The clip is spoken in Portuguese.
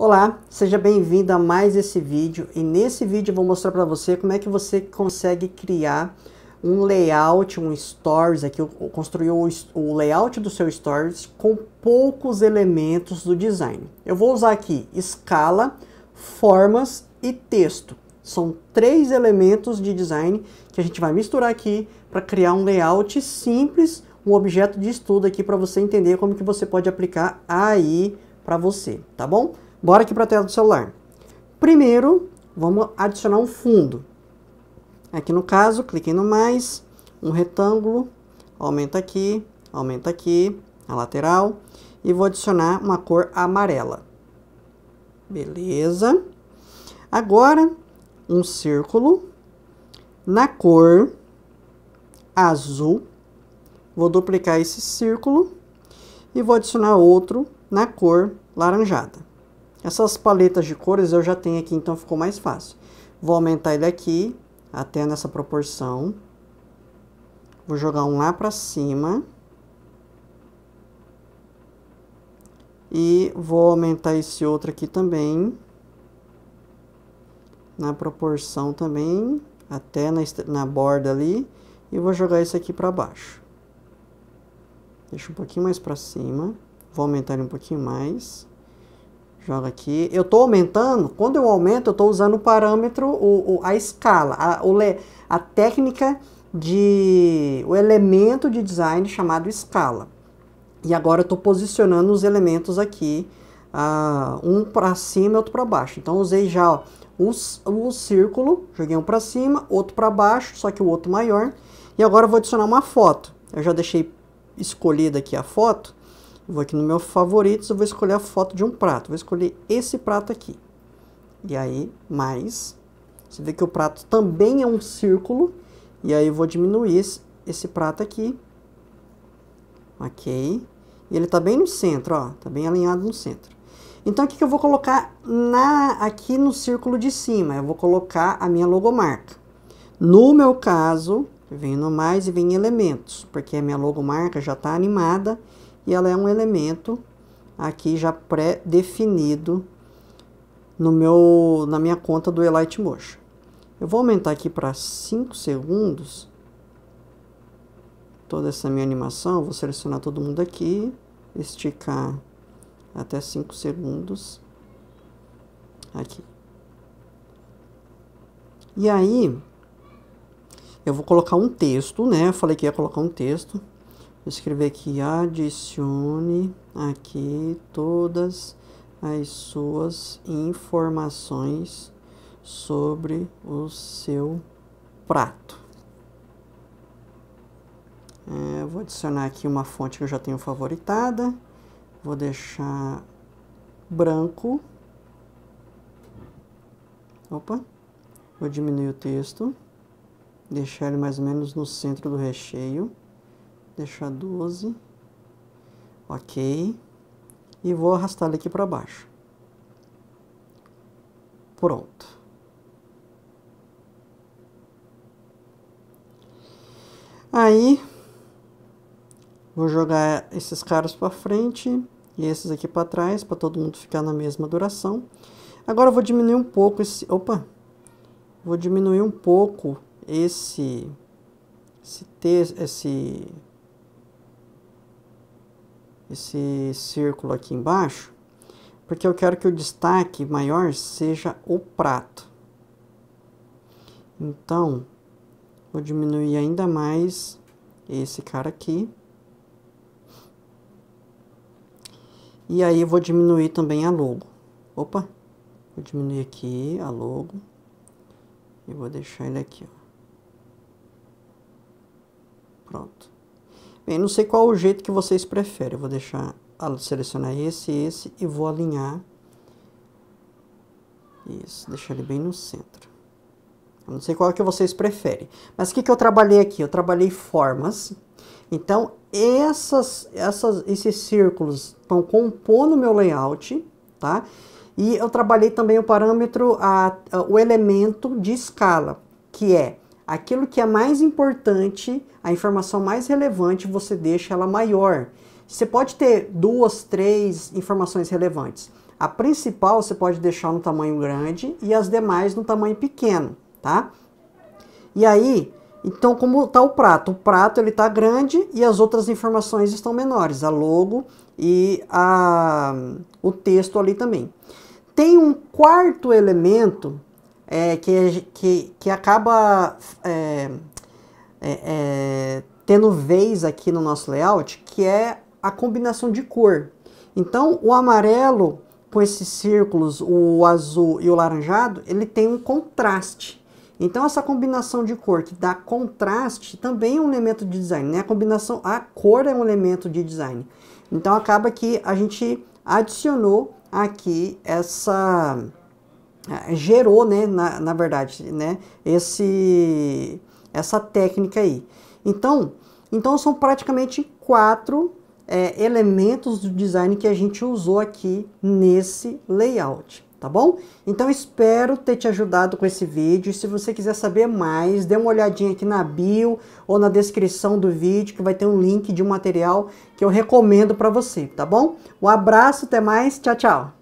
Olá, seja bem-vindo a mais esse vídeo e nesse vídeo eu vou mostrar para você como é que você consegue criar um layout, um stories aqui, construir o layout do seu stories com poucos elementos do design. Eu vou usar aqui escala, formas e texto. São três elementos de design que a gente vai misturar aqui para criar um layout simples, um objeto de estudo aqui para você entender como que você pode aplicar aí para você, tá bom? Bora aqui para a tela do celular. Primeiro, vamos adicionar um fundo. Aqui no caso, cliquei no mais, um retângulo, aumenta aqui, aumenta aqui, a lateral, e vou adicionar uma cor amarela. Beleza. Agora, um círculo na cor azul. Vou duplicar esse círculo e vou adicionar outro na cor laranjada. Essas paletas de cores eu já tenho aqui, então ficou mais fácil. Vou aumentar ele aqui, até nessa proporção. Vou jogar um lá pra cima. E vou aumentar esse outro aqui também. Na proporção também, até na, na borda ali. E vou jogar esse aqui pra baixo. Deixa um pouquinho mais pra cima. Vou aumentar ele um pouquinho mais. Joga aqui. Eu estou aumentando. Quando eu aumento, eu estou usando o parâmetro, o, o a escala, a, o a técnica de... o elemento de design chamado escala. E agora eu estou posicionando os elementos aqui, uh, um para cima e outro para baixo. Então usei já ó, o, o círculo, joguei um para cima, outro para baixo, só que o outro maior. E agora vou adicionar uma foto. Eu já deixei escolhida aqui a foto. Vou aqui no meu favoritos, eu vou escolher a foto de um prato. Vou escolher esse prato aqui. E aí, mais. Você vê que o prato também é um círculo. E aí eu vou diminuir esse, esse prato aqui. Ok. E ele tá bem no centro, ó. Tá bem alinhado no centro. Então, o que eu vou colocar na, aqui no círculo de cima? Eu vou colocar a minha logomarca. No meu caso, venho no mais e vem elementos, porque a minha logomarca já está animada e ela é um elemento aqui já pré-definido no meu na minha conta do Elite Motion. Eu vou aumentar aqui para 5 segundos toda essa minha animação, vou selecionar todo mundo aqui, esticar até 5 segundos aqui. E aí eu vou colocar um texto, né? Eu falei que ia colocar um texto escrever aqui adicione aqui todas as suas informações sobre o seu prato. É, vou adicionar aqui uma fonte que eu já tenho favoritada. Vou deixar branco. Opa, vou diminuir o texto, deixar ele mais ou menos no centro do recheio deixar 12, ok, e vou arrastar ele aqui para baixo. Pronto. Aí, vou jogar esses caras para frente e esses aqui para trás, para todo mundo ficar na mesma duração. Agora eu vou diminuir um pouco esse... Opa! Vou diminuir um pouco esse... Esse... Esse esse círculo aqui embaixo, porque eu quero que o destaque maior seja o prato. Então, vou diminuir ainda mais esse cara aqui. E aí vou diminuir também a logo. Opa, vou diminuir aqui a logo. E vou deixar ele aqui, ó. Pronto. Bem, não sei qual o jeito que vocês preferem. Eu vou deixar selecionar esse e esse e vou alinhar. Isso, deixar ele bem no centro. Eu não sei qual é que vocês preferem. Mas o que, que eu trabalhei aqui? Eu trabalhei formas. Então, essas, essas, esses círculos estão compondo o meu layout, tá? E eu trabalhei também o parâmetro, a, a, o elemento de escala, que é aquilo que é mais importante, a informação mais relevante, você deixa ela maior. Você pode ter duas, três informações relevantes. A principal você pode deixar no tamanho grande e as demais no tamanho pequeno, tá? E aí, então como está o prato? O prato ele está grande e as outras informações estão menores, a logo e a, o texto ali também. Tem um quarto elemento é, que, que, que acaba é, é, é, tendo vez aqui no nosso layout, que é a combinação de cor. Então, o amarelo com esses círculos, o azul e o laranjado, ele tem um contraste. Então, essa combinação de cor que dá contraste também é um elemento de design, né? A combinação, a cor é um elemento de design. Então, acaba que a gente adicionou aqui essa, ah, gerou, né, na, na verdade, né, esse, essa técnica aí. Então, então são praticamente quatro é, elementos do design que a gente usou aqui nesse layout, tá bom? Então espero ter te ajudado com esse vídeo. Se você quiser saber mais, dê uma olhadinha aqui na bio ou na descrição do vídeo que vai ter um link de um material que eu recomendo para você, tá bom? Um abraço, até mais, tchau, tchau!